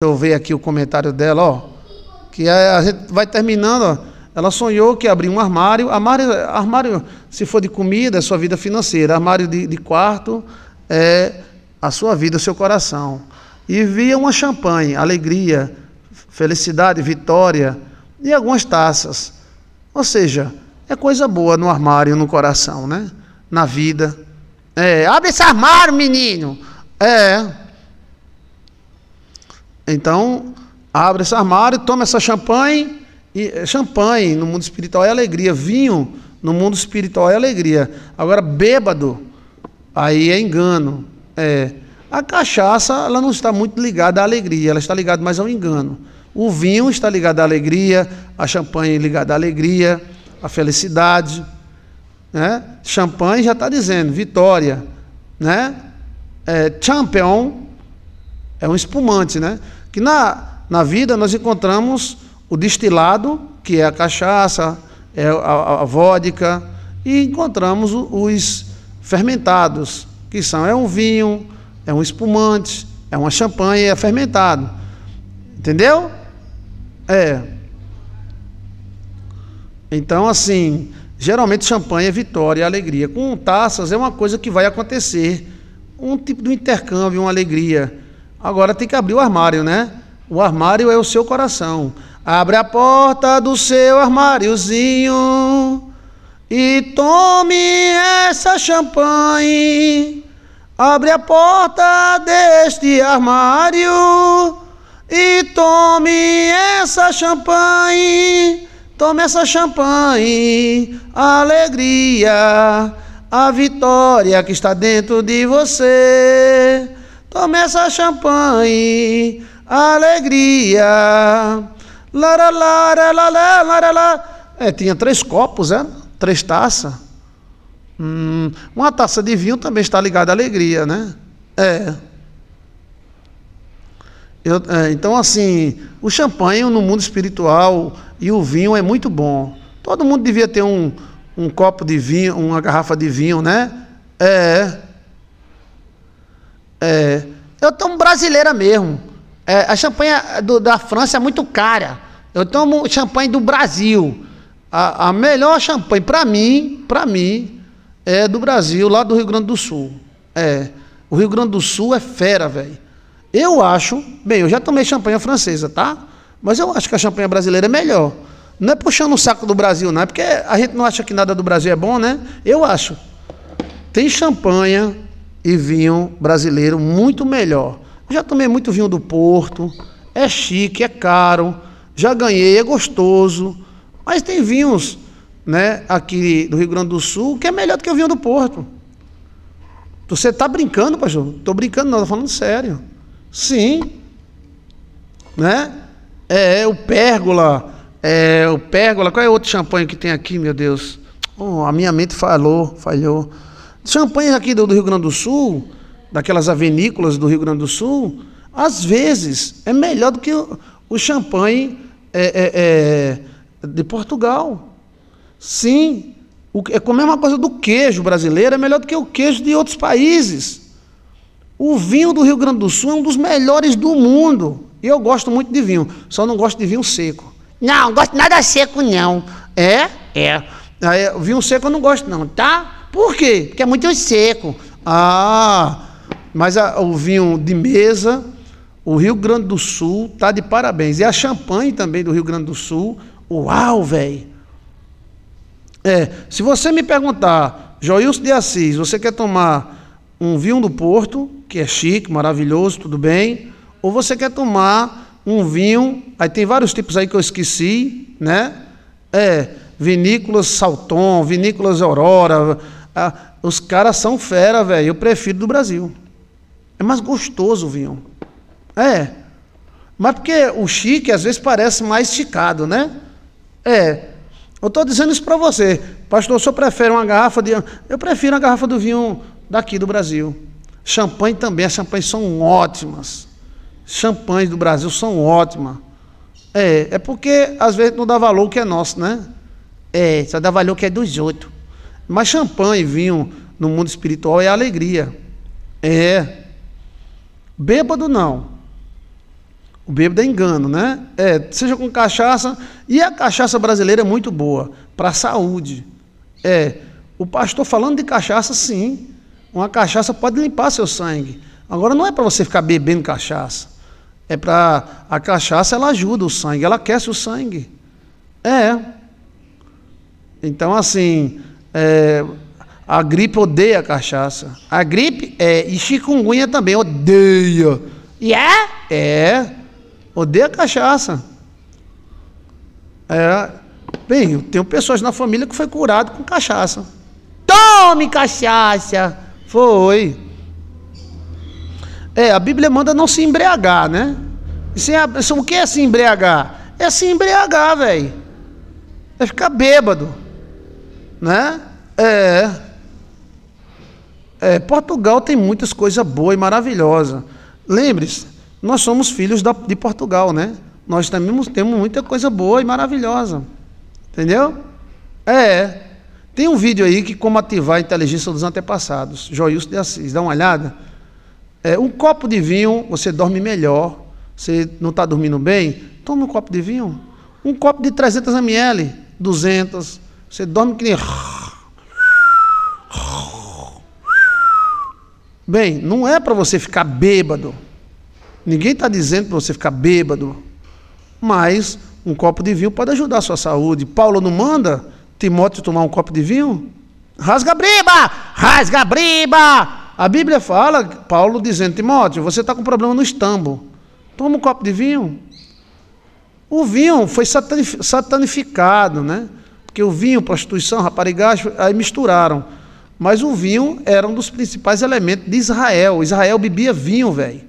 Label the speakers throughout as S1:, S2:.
S1: Deixa eu ver aqui o comentário dela, ó. Que é, a, gente vai terminando, ó. Ela sonhou que abriu um armário. Armário, armário se for de comida, é sua vida financeira. Armário de, de quarto é a sua vida, o seu coração. E via uma champanhe, alegria, felicidade, vitória e algumas taças. Ou seja, é coisa boa no armário, no coração, né? Na vida. É, abre esse armário, menino! É. Então, abre esse armário, toma essa champanhe. E eh, champanhe no mundo espiritual é alegria. Vinho no mundo espiritual é alegria. Agora, bêbado, aí é engano. É. A cachaça, ela não está muito ligada à alegria, ela está ligada mais ao engano. O vinho está ligado à alegria, a champanhe ligada à alegria, à felicidade. Né? Champanhe já está dizendo, vitória. Né? É, champion é um espumante, né? Que na, na vida nós encontramos o destilado, que é a cachaça, é a, a vodka, e encontramos os fermentados, que são é um vinho, é um espumante, é uma champanhe, é fermentado. Entendeu? É. Então, assim, geralmente champanhe é vitória, é alegria. Com taças é uma coisa que vai acontecer. Um tipo de intercâmbio, uma alegria. Agora tem que abrir o armário, né? O armário é o seu coração. Abre a porta do seu armáriozinho e tome essa champanhe. Abre a porta deste armário e tome essa champanhe. Tome essa champanhe, a alegria, a vitória que está dentro de você. Tome essa champanhe, alegria. Lara, lara, lara, lara, lara. É, tinha três copos, né? Três taças. Hum, uma taça de vinho também está ligada à alegria, né? É. Eu, é. Então, assim, o champanhe no mundo espiritual e o vinho é muito bom. Todo mundo devia ter um, um copo de vinho, uma garrafa de vinho, né? É. É, eu tomo brasileira mesmo. É, a champanhe do, da França é muito cara. Eu tomo champanhe do Brasil. A, a melhor champanhe para mim, para mim, é do Brasil, lá do Rio Grande do Sul. É, o Rio Grande do Sul é fera, velho. Eu acho, bem, eu já tomei champanhe francesa, tá? Mas eu acho que a champanhe brasileira é melhor. Não é puxando o saco do Brasil, não, é porque a gente não acha que nada do Brasil é bom, né? Eu acho. Tem champanhe e vinho brasileiro muito melhor. Já tomei muito vinho do Porto, é chique, é caro, já ganhei, é gostoso, mas tem vinhos né, aqui do Rio Grande do Sul que é melhor do que o vinho do Porto. Você está brincando, pastor? Estou brincando, não, estou falando sério. Sim. Né? É, é, o Pérgola. É o Pérgola. Qual é outro champanhe que tem aqui, meu Deus? Oh, a minha mente falou, falhou. Champanhes aqui do, Rio Grande do Sul, daquelas avenículas do Rio Grande do Sul, às vezes é melhor do que o, o champanhe é, é, é, de Portugal. Sim, o, é como é a coisa do queijo brasileiro, é melhor do que o queijo de outros países. O vinho do Rio Grande do Sul é um dos melhores do mundo. E eu gosto muito de vinho, só não gosto de vinho seco. Não, gosto nada seco, não. É? É. Aí, vinho seco eu não gosto, não, tá? Por quê? Porque é muito seco. Ah, mas a, o vinho de mesa, o Rio Grande do Sul tá de parabéns. E a champanhe também do Rio Grande do Sul, uau, velho. É, se você me perguntar, Joilson de Assis, você quer tomar um vinho do Porto, que é chique, maravilhoso, tudo bem, ou você quer tomar um vinho, aí tem vários tipos aí que eu esqueci, né? É, vinícolas Salton, vinícolas Aurora, ah, os caras são fera, velho. Eu prefiro do Brasil. É mais gostoso o vinho. É. Mas porque o chique às vezes parece mais esticado, né? É. Eu estou dizendo isso para você. Pastor, o senhor prefere uma garrafa de. Eu prefiro a garrafa do vinho daqui do Brasil. Champanhe também. As champanhes são ótimas. Champanhes do Brasil são ótimas. É, é porque às vezes não dá valor que é nosso, né? É, só dá valor que é dos outros. Mas champanhe, vinho no mundo espiritual é alegria. É. Bêbado não. O bêbado é engano, né? É, seja com cachaça. E a cachaça brasileira é muito boa para a saúde. É. O pastor falando de cachaça, sim. Uma cachaça pode limpar seu sangue. Agora não é para você ficar bebendo cachaça. É para a cachaça ela ajuda o sangue, ela aquece o sangue. É. Então assim, é, a gripe odeia a cachaça. A gripe é. E chikungunya também odeia. E yeah? é? É. Odeia a cachaça. É. Bem, eu tenho pessoas na família que foi curado com cachaça. Tome cachaça! Foi. É, a Bíblia manda não se embriagar, né? Isso é, isso, o que é se embriagar? É se embriagar, velho. É ficar bêbado né? É, é, Portugal tem muitas coisas boas e maravilhosas. Lembre-se, nós somos filhos da, de Portugal, né? Nós também temos muita coisa boa e maravilhosa. Entendeu? É. Tem um vídeo aí que como ativar a inteligência dos antepassados. Joilson de Assis, dá uma olhada. É, um copo de vinho, você dorme melhor. Você não está dormindo bem? Toma um copo de vinho. Um copo de 300 ml, 200, você dorme que nem. Bem, não é para você ficar bêbado. Ninguém está dizendo para você ficar bêbado. Mas um copo de vinho pode ajudar a sua saúde. Paulo não manda Timóteo tomar um copo de vinho? Rasga a briba! Rasga a briba! A Bíblia fala, Paulo dizendo, Timóteo, você está com problema no estambo. Toma um copo de vinho. O vinho foi satanificado, né? Porque o vinho, prostituição, raparigagem, aí misturaram. Mas o vinho era um dos principais elementos de Israel. Israel bebia vinho, velho.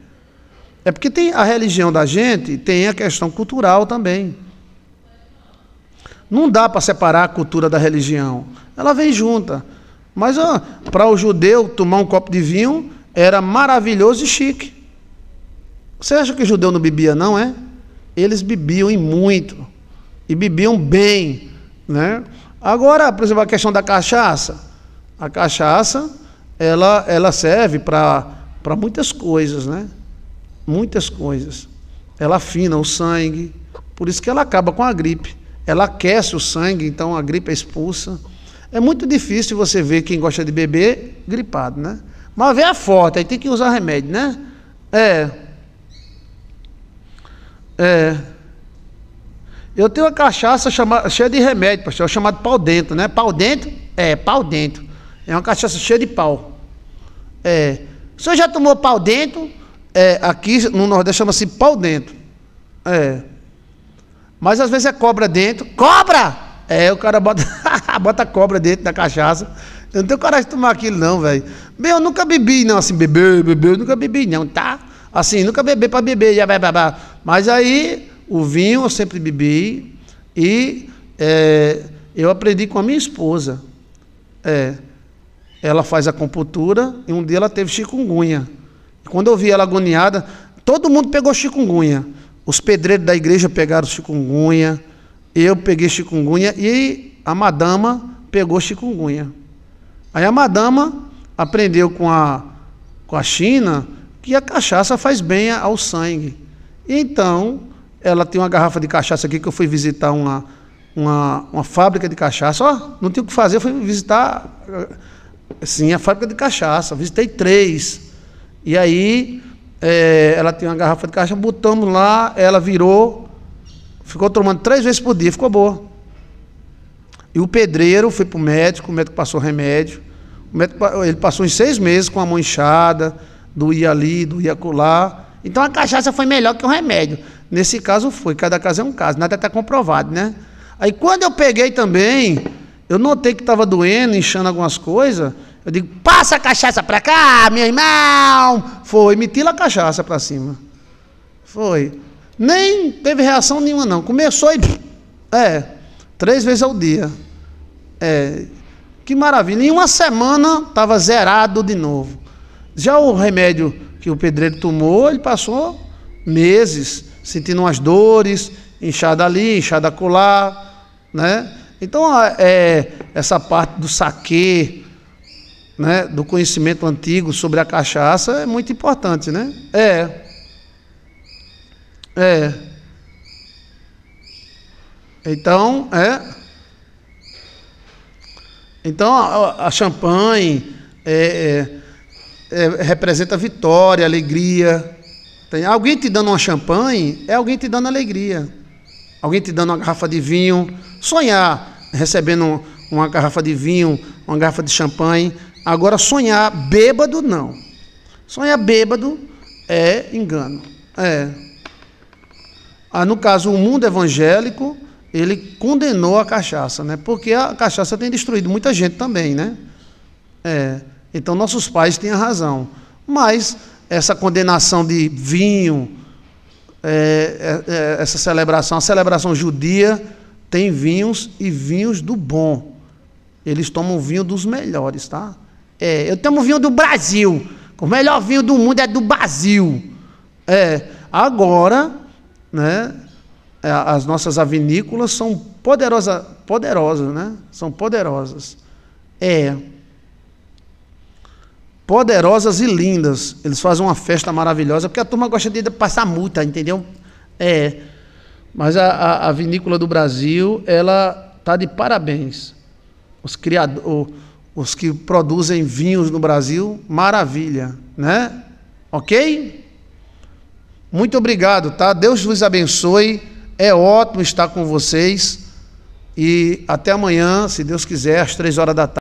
S1: É porque tem a religião da gente, tem a questão cultural também. Não dá para separar a cultura da religião. Ela vem junta. Mas para o judeu tomar um copo de vinho era maravilhoso e chique. Você acha que o judeu não bebia, não é? Eles bebiam e muito. E bebiam bem. Né? Agora, por exemplo, a questão da cachaça. A cachaça, ela, ela serve para muitas coisas, né? Muitas coisas. Ela afina o sangue, por isso que ela acaba com a gripe. Ela aquece o sangue, então a gripe é expulsa. É muito difícil você ver quem gosta de beber gripado, né? Mas vê a forte, aí tem que usar remédio, né? É. É. Eu tenho uma cachaça chama, cheia de remédio, pastor, é chamado pau dentro, né? Pau dentro? É, pau dentro. É uma cachaça cheia de pau. É. O senhor já tomou pau dentro? É, aqui no Nordeste chama-se pau dentro. É. Mas às vezes é cobra dentro. Cobra! É, o cara bota, bota cobra dentro da cachaça. Eu não tenho coragem de tomar aquilo, não, velho. Bem, eu nunca bebi, não, assim, bebeu, bebeu, eu nunca bebi, não, tá? Assim, nunca bebi para beber, já vai, Mas aí o vinho eu sempre bebi e é, eu aprendi com a minha esposa. É, ela faz a computura e um dia ela teve chikungunya. Quando eu vi ela agoniada, todo mundo pegou chikungunya. Os pedreiros da igreja pegaram chikungunya, eu peguei chikungunya e a madama pegou chikungunya. Aí a madama aprendeu com a, com a China que a cachaça faz bem ao sangue. Então, ela tem uma garrafa de cachaça aqui que eu fui visitar uma, uma, uma fábrica de cachaça. Ó, não tinha o que fazer, eu fui visitar sim, a fábrica de cachaça. Visitei três. E aí é, ela tinha uma garrafa de cachaça, botamos lá, ela virou, ficou tomando três vezes por dia, ficou boa. E o pedreiro foi para o médico, o médico passou remédio. O médico, ele passou uns seis meses com a mão inchada, doía ali, doía colar. Então a cachaça foi melhor que o remédio. Nesse caso foi, cada caso é um caso, nada está comprovado, né? Aí quando eu peguei também, eu notei que estava doendo, inchando algumas coisas. Eu digo, passa a cachaça para cá, meu irmão! Foi, me tira a cachaça para cima. Foi. Nem teve reação nenhuma, não. Começou e. É, três vezes ao dia. É, que maravilha. Em uma semana estava zerado de novo. Já o remédio que o pedreiro tomou, ele passou meses sentindo umas dores, inchada ali, inchada colar, né? Então, é, essa parte do saque, né, do conhecimento antigo sobre a cachaça é muito importante, né? É. É. Então, é. Então, a, a champanhe é, é, é, representa vitória, alegria, tem alguém te dando uma champanhe é alguém te dando alegria. Alguém te dando uma garrafa de vinho. Sonhar recebendo uma garrafa de vinho, uma garrafa de champanhe. Agora, sonhar bêbado, não. Sonhar bêbado é engano. É. Ah, no caso, o mundo evangélico, ele condenou a cachaça, né? Porque a cachaça tem destruído muita gente também, né? É. Então, nossos pais têm a razão. Mas essa condenação de vinho, é, é, é, essa celebração, a celebração judia tem vinhos e vinhos do bom. Eles tomam vinho dos melhores, tá? É, eu tomo vinho do Brasil. O melhor vinho do mundo é do Brasil. É, agora, né, é, as nossas avinícolas são poderosa, poderosas, né? São poderosas. É poderosas e lindas. Eles fazem uma festa maravilhosa, porque a turma gosta de passar multa, entendeu? É. Mas a, a, a vinícola do Brasil, ela tá de parabéns. Os criado, os que produzem vinhos no Brasil, maravilha, né? Ok? Muito obrigado, tá? Deus vos abençoe. É ótimo estar com vocês. E até amanhã, se Deus quiser, às três horas da tarde.